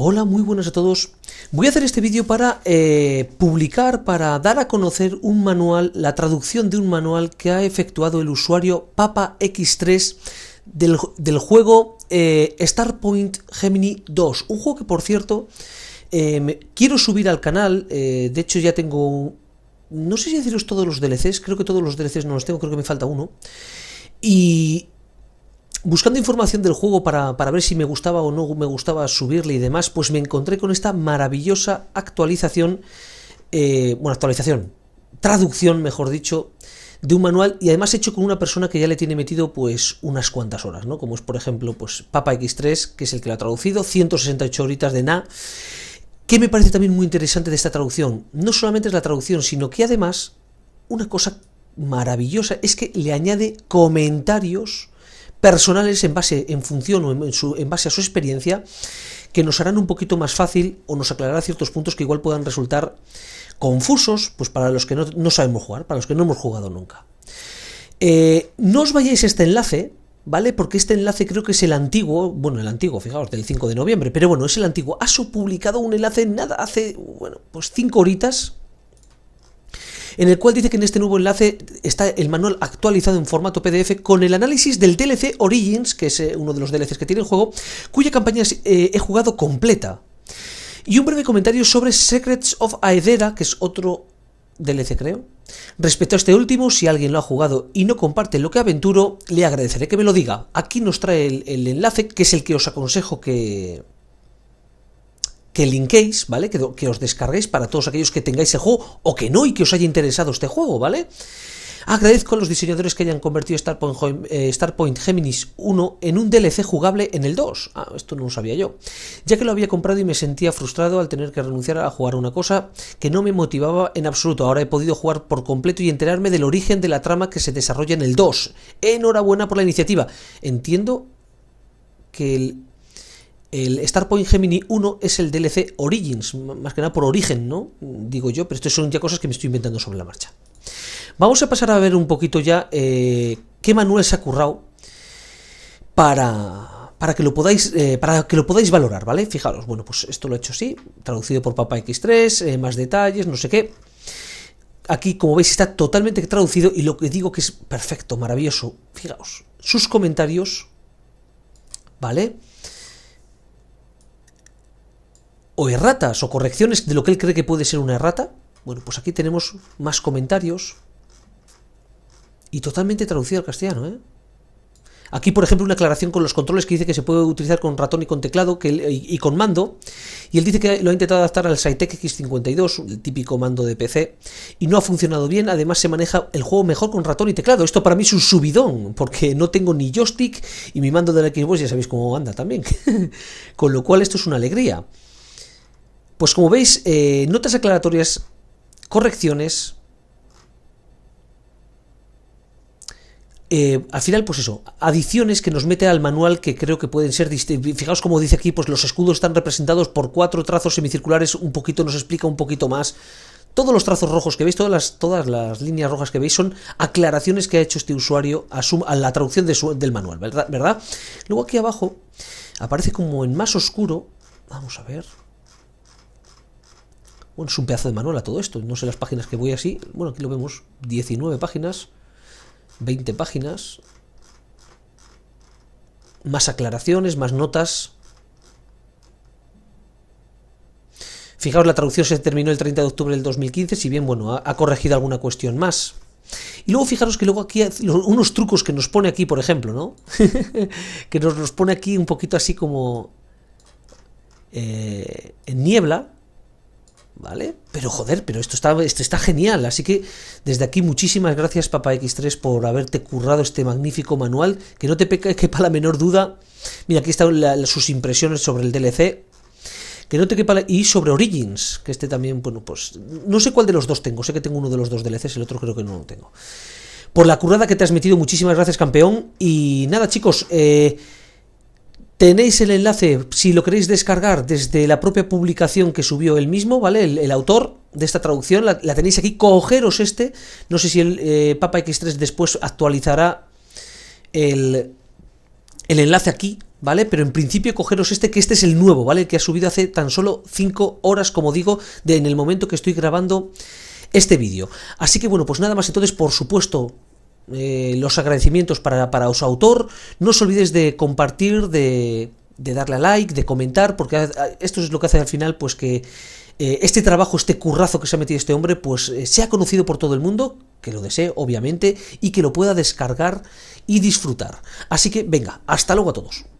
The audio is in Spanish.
Hola, muy buenas a todos. Voy a hacer este vídeo para eh, publicar, para dar a conocer un manual, la traducción de un manual que ha efectuado el usuario Papa x 3 del, juego eh, Starpoint Gemini 2. Un juego que, por cierto, eh, quiero subir al canal. de hecho, ya tengo... No sé si deciros todos los DLCs, creo que todos los DLCs no los tengo, creo que me falta uno. Y, buscando información del juego para, para, ver si me gustaba o no me gustaba subirle y demás, pues me encontré con esta maravillosa actualización, eh, bueno, actualización, traducción, mejor dicho, de un manual y además hecho con una persona que ya le tiene metido pues unas cuantas horas, ¿no? Como es por ejemplo pues Papa X3, que es el que lo ha traducido, 168 horitas de na. ¿Qué me parece también muy interesante de esta traducción, no solamente es la traducción, sino que además una cosa maravillosa es que le añade comentarios personales en base, en función o en, base a su experiencia, que nos harán un poquito más fácil o nos aclarará ciertos puntos que igual puedan resultar confusos, pues para los que no, sabemos jugar, para los que no hemos jugado nunca. Eh, no os vayáis a este enlace, ¿vale? Porque este enlace creo que es el antiguo, bueno, el antiguo, fijaos, del 5 de noviembre, pero bueno, es el antiguo. Aso publicado un enlace nada hace, bueno, pues 5 horitas, en el cual dice que en este nuevo enlace está el manual actualizado en formato PDF con el análisis del DLC Origins, que es eh, uno de los DLCs que tiene el juego, cuya campaña eh, he jugado completa. Y un breve comentario sobre Secrets of Aedera, que es otro DLC creo. Respecto a este último, si alguien lo ha jugado y no comparte lo que aventuro, le agradeceré que me lo diga. Aquí nos trae el enlace, que es el que os aconsejo que, que linkéis, ¿vale? Que, os descarguéis para todos aquellos que tengáis el juego o que no y que os haya interesado este juego, ¿vale? Agradezco a los diseñadores que hayan convertido Starpoint, eh, Geminis 1 en un DLC jugable en el 2. Ah, esto no lo sabía yo. Ya que lo había comprado y me sentía frustrado al tener que renunciar a jugar una cosa que no me motivaba en absoluto. Ahora he podido jugar por completo y enterarme del origen de la trama que se desarrolla en el 2. Enhorabuena por la iniciativa. Entiendo que el el Starpoint Gemini 1 es el DLC Origins, más que nada por origen, ¿no? Digo yo, pero esto son ya cosas que me estoy inventando sobre la marcha. Vamos a pasar a ver un poquito ya eh, qué manual se ha currado para, para, que lo podáis, eh, para que lo podáis valorar, ¿vale? Fijaros, bueno, pues esto lo he hecho así, traducido por Papa X3, eh, más detalles, no sé qué. Aquí, como veis, está totalmente traducido y lo que digo que es perfecto, maravilloso. Fijaos, sus comentarios, ¿vale? vale o erratas o correcciones de lo que él cree que puede ser una errata. Bueno, pues aquí tenemos más comentarios y totalmente traducido al castellano. ¿eh? Aquí, por ejemplo, una aclaración con los controles que dice que se puede utilizar con ratón y con teclado y, con mando. Y él dice que lo ha intentado adaptar al Saitec X52, el típico mando de PC, y no ha funcionado bien. Además, se maneja el juego mejor con ratón y teclado. Esto para mí es un subidón, porque no tengo ni joystick y mi mando de la Xbox ya sabéis cómo anda también. con lo cual, esto es una alegría. Pues como veis, eh, notas aclaratorias, correcciones. Eh, al final, pues eso, adiciones que nos mete al manual que creo que pueden ser. Fijaos como dice aquí, pues los escudos están representados por cuatro trazos semicirculares, un poquito nos explica un poquito más. Todos los trazos rojos que veis, todas las, todas las líneas rojas que veis son aclaraciones que ha hecho este usuario a, la traducción del manual, ¿verdad? ¿verdad? Luego aquí abajo aparece como en más oscuro, vamos a ver, bueno, es un pedazo de manual a todo esto. No sé las páginas que voy así. Bueno, aquí lo vemos. 19 páginas, 20 páginas, más aclaraciones, más notas. Fijaos, la traducción se terminó el 30 de octubre del 2015, si bien, bueno, ha, corregido alguna cuestión más. Y luego fijaros que luego aquí unos trucos que nos pone aquí, por ejemplo, ¿no? que nos, nos pone aquí un poquito así como eh, en niebla. ¿Vale? Pero joder, pero esto está, esto está genial. Así que desde aquí muchísimas gracias Papá X3 por haberte currado este magnífico manual. Que no te quepa la menor duda. Mira, aquí están sus impresiones sobre el DLC. Que no te quepa la, Y sobre Origins, que este también, bueno, pues no sé cuál de los dos tengo. Sé que tengo uno de los dos DLCs, el otro creo que no lo tengo. Por la currada que te has metido, muchísimas gracias campeón. Y nada chicos, eh... Tenéis el enlace, si lo queréis descargar, desde la propia publicación que subió él mismo, ¿vale? El, autor de esta traducción, la, tenéis aquí, cogeros este. No sé si el eh, Papa X3 después actualizará el, el enlace aquí, ¿vale? Pero en principio cogeros este, que este es el nuevo, ¿vale? El que ha subido hace tan solo 5 horas, como digo, de, en el momento que estoy grabando este vídeo. Así que bueno, pues nada más entonces, por supuesto, eh, los agradecimientos para, para su autor. No os olvidéis de compartir, de, darle a like, de comentar, porque esto es lo que hace al final, pues que eh, este trabajo, este currazo que se ha metido este hombre, pues eh, sea conocido por todo el mundo, que lo desee, obviamente, y que lo pueda descargar y disfrutar. Así que venga, hasta luego a todos.